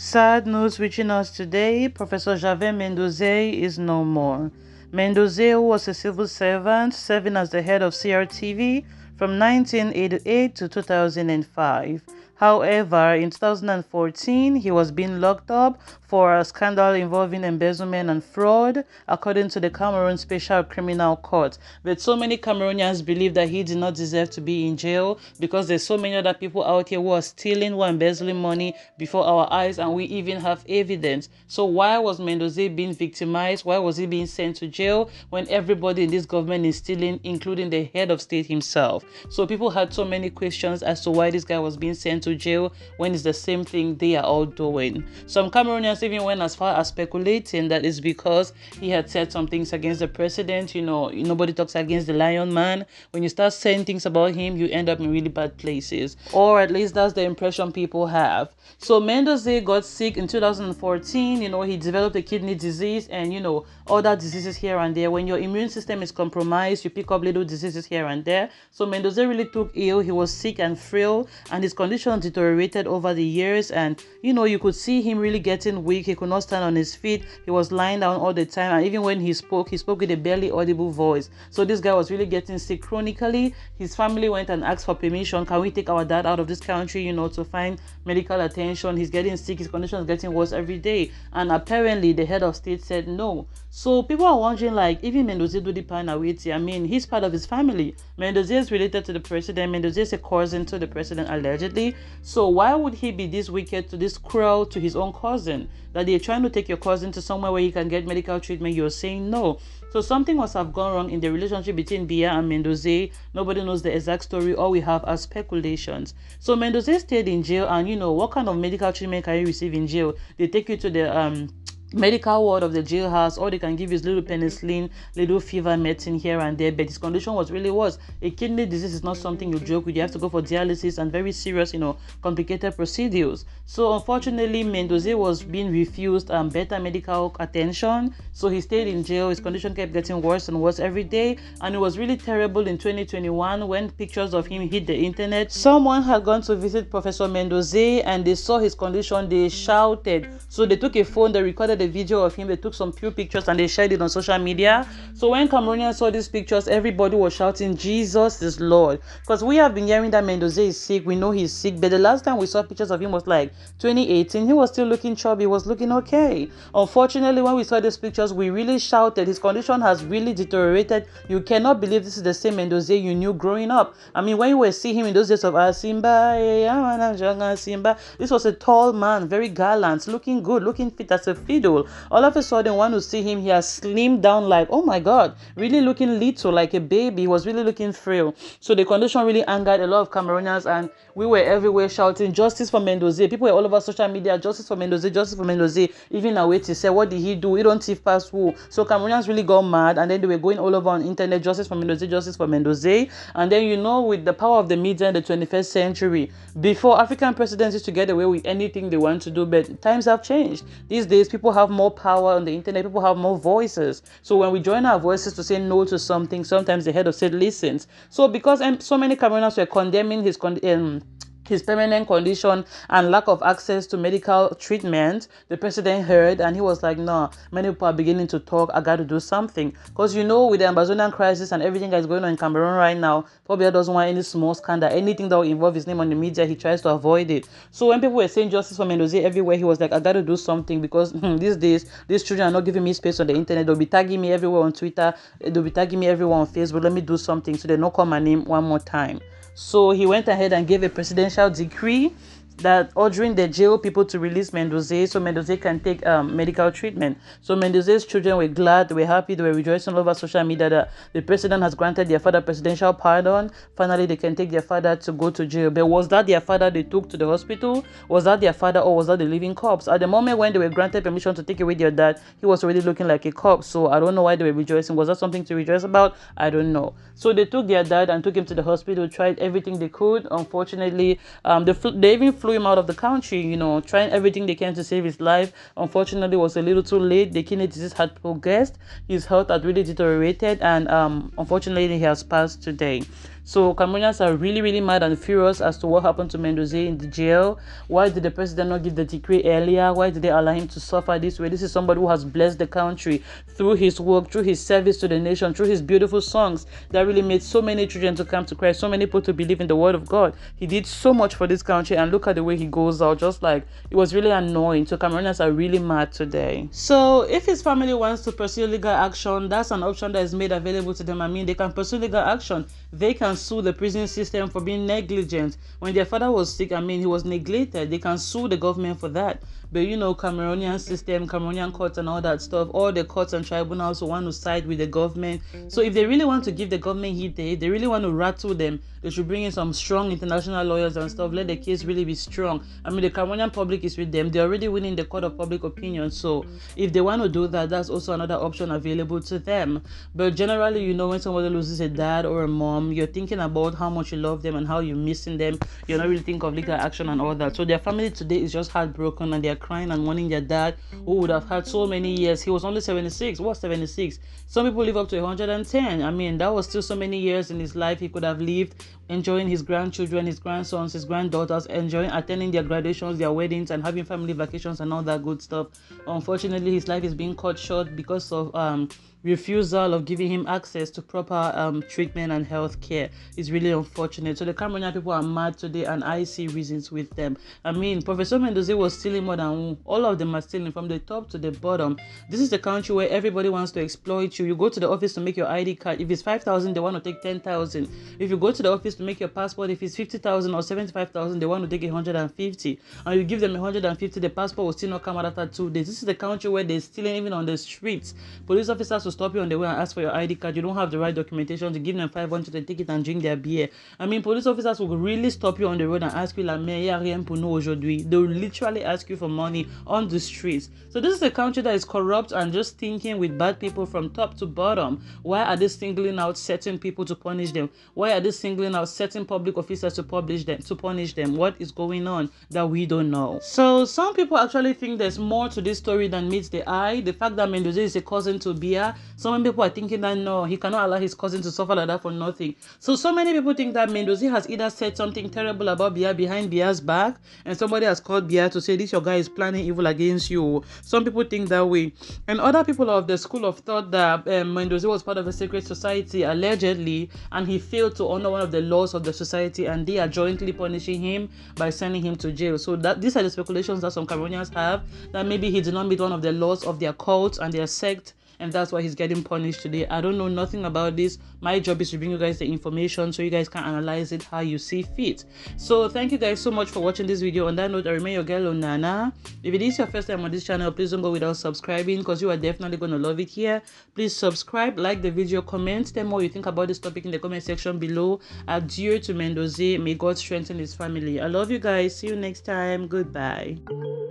Sad news reaching us today Professor Javier Mendoze is no more. Mendoze was a civil servant serving as the head of CRTV from 1988 to 2005. However, in 2014, he was being locked up for a scandal involving embezzlement and fraud, according to the Cameroon Special Criminal Court. But so many Cameroonians believe that he did not deserve to be in jail because there's so many other people out here who are stealing, who are embezzling money before our eyes, and we even have evidence. So why was Mendoza being victimized? Why was he being sent to jail when everybody in this government is stealing, including the head of state himself? So people had so many questions as to why this guy was being sent to to jail when it's the same thing they are all doing. Some Cameroonians even went as far as speculating that it's because he had said some things against the president. You know, nobody talks against the lion man. When you start saying things about him, you end up in really bad places. Or at least that's the impression people have. So Mendoza got sick in 2014. You know, he developed a kidney disease and, you know, other diseases here and there. When your immune system is compromised, you pick up little diseases here and there. So Mendoza really took ill. He was sick and frail, and his condition deteriorated over the years, and you know, you could see him really getting weak. He could not stand on his feet. He was lying down all the time, and even when he spoke, he spoke with a barely audible voice. So this guy was really getting sick chronically. His family went and asked for permission. Can we take our dad out of this country, you know, to find medical attention? He's getting sick. His condition is getting worse every day. And apparently, the head of state said no. So people are wondering, like, even Mendoza de Panawiti. I mean, he's part of his family. Mendoza is related to the president. Mendoza is a cousin to the president, allegedly. So why would he be this wicked to this cruel to his own cousin? That they're trying to take your cousin to somewhere where he can get medical treatment, you're saying no. So something must have gone wrong in the relationship between Bia and Mendoza. Nobody knows the exact story. All we have are speculations. So Mendoza stayed in jail, and you know what kind of medical treatment can you receive in jail? They take you to the um medical ward of the jailhouse. All they can give is little penicillin, little fever medicine here and there. But his condition was really worse. A kidney disease is not something you joke with. You have to go for dialysis and very serious, you know, complicated procedures. So unfortunately, Mendoza was being refused um, better medical attention. So he stayed in jail. His condition kept getting worse and worse every day. And it was really terrible in 2021 when pictures of him hit the internet. Someone had gone to visit Professor Mendoza and they saw his condition. They shouted. So they took a phone They recorded posted a video of him. They took some few pictures and they shared it on social media. So when Cameroonians saw these pictures, everybody was shouting, Jesus is Lord. Because we have been hearing that Mendoza is sick. We know he's sick. But the last time we saw pictures of him was like 2018. He was still looking chubby. He was looking okay. Unfortunately, when we saw these pictures, we really shouted. His condition has really deteriorated. You cannot believe this is the same Mendoza you knew growing up. I mean, when you were seeing him in those days of Asimba, ah, Simba, this was a tall man, very gallant, looking good, looking fit as a fiddle. All of a sudden, one would see him, he has slimmed down like, oh my God, really looking little, like a baby. He was really looking frail. So the condition really angered a lot of Cameroonians, and we were everywhere shouting, justice for Mendoza. People were all over social media, justice for Mendoza, justice for Mendoza. Even to said, what did he do? He don't see past who? So Cameroonians really got mad, and then they were going all over on internet, justice for Mendoza, justice for Mendoza. And then, you know, with the power of the media in the 21st century, before African presidents used to get away with anything they want to do, but times have changed. These days, people have more power on the internet, people have more voices. So when we join our voices to say no to something, sometimes the head of state listens. So because um, so many Cameroonians were condemning his con- um, his permanent condition and lack of access to medical treatment, the president heard and he was like, "No, many people are beginning to talk. I got to do something. Because, you know, with the Amazonian crisis and everything that's going on in Cameroon right now, Fabio doesn't want any small scandal, anything that will involve his name on the media. He tries to avoid it. So when people were saying justice for Mendoza everywhere, he was like, I got to do something because hmm, these days, these children are not giving me space on the internet. They'll be tagging me everywhere on Twitter. They'll be tagging me everywhere on Facebook. Let me do something so they don't call my name one more time. So he went ahead and gave a presidential decree that ordering the jail people to release Mendoza so Mendoza can take um, medical treatment. So Mendoza's children were glad, they were happy, they were rejoicing over social media that the president has granted their father presidential pardon. Finally, they can take their father to go to jail. But was that their father they took to the hospital? Was that their father or was that the living corpse? At the moment when they were granted permission to take away their dad, he was already looking like a corpse. So I don't know why they were rejoicing. Was that something to rejoice about? I don't know. So they took their dad and took him to the hospital, tried everything they could. Unfortunately, um, they, they even flew flew him out of the country, you know, trying everything they can to save his life. Unfortunately, was a little too late. The kidney disease had progressed. His health had really deteriorated, and um, unfortunately, he has passed today. So Cameroonians are really, really mad and furious as to what happened to Mendoza in the jail. Why did the president not give the decree earlier? Why did they allow him to suffer this way? This is somebody who has blessed the country through his work, through his service to the nation, through his beautiful songs that really made so many children to come to Christ, so many people to believe in the word of God. He did so much for this country, and look at the way he goes out, just like it was really annoying. So Cameroonians are really mad today. So if his family wants to pursue legal action, that's an option that is made available to them. I mean, they can pursue legal action. They can sue the prison system for being negligent. When their father was sick, I mean, he was neglected. They can sue the government for that. But you know, Cameroonian system, Cameroonian courts, and all that stuff, all the courts and tribunals want to side with the government. So if they really want to give the government heat, they, they really want to rattle them, they should bring in some strong international lawyers and stuff. Let the case really be strong. I mean, the Cameroonian public is with them. They're already winning the court of public opinion. So if they want to do that, that's also another option available to them. But generally, you know, when somebody loses a dad or a mom, you're thinking thinking about how much you love them and how you're missing them. You're not really thinking of legal action and all that. So their family today is just heartbroken and they're crying and mourning their dad who would have had so many years. He was only 76. What 76? Some people live up to 110. I mean, that was still so many years in his life he could have lived enjoying his grandchildren, his grandsons, his granddaughters, enjoying attending their graduations, their weddings, and having family vacations and all that good stuff. Unfortunately, his life is being cut short because of um refusal of giving him access to proper um, treatment and health care is really unfortunate. So the Cameroonian people are mad today, and I see reasons with them. I mean, Professor Mendoza was stealing more than all of them are stealing from the top to the bottom. This is the country where everybody wants to exploit you. You go to the office to make your ID card. If it's five thousand, they want to take ten thousand. If you go to the office to make your passport, if it's fifty thousand or seventy-five thousand, they want to take a hundred and fifty. And you give them a hundred and fifty, the passport will still not come out after two days. This is the country where they're stealing even on the streets. Police officers to stop you on the way and ask for your ID card, you don't have the right documentation to give them 500 and take it and drink their beer. I mean, police officers will really stop you on the road and ask you, La meilleure rien pour nous aujourd'hui. They'll literally ask you for money on the streets. So, this is a country that is corrupt and just thinking with bad people from top to bottom. Why are they singling out certain people to punish them? Why are they singling out certain public officers to publish them to punish them? What is going on that we don't know? So some people actually think there's more to this story than meets the eye. The fact that Mendoza is a cousin to Bia, so many people are thinking that no, he cannot allow his cousin to suffer like that for nothing. So so many people think that Mendozi has either said something terrible about Bia behind Bia's back, and somebody has called Bia to say this your guy is planning evil against you. Some people think that way, and other people of the school of thought that um, was part of a secret society allegedly, and he failed to honor one of the laws of the society, and they are jointly punishing him by sending him to jail. So that these are the speculations that some Cameroonians have that maybe he did not meet one of the laws of their cult and their sect and that's why he's getting punished today. I don't know nothing about this. My job is to bring you guys the information so you guys can analyze it how you see fit. So thank you guys so much for watching this video. On that note, I remain your girl Onana. If it is your first time on this channel, please don't go without subscribing because you are definitely going to love it here. Please subscribe, like the video, comment. Tell me what you think about this topic in the comment section below. Adieu to Mendoza. May God strengthen his family. I love you guys. See you next time. Goodbye.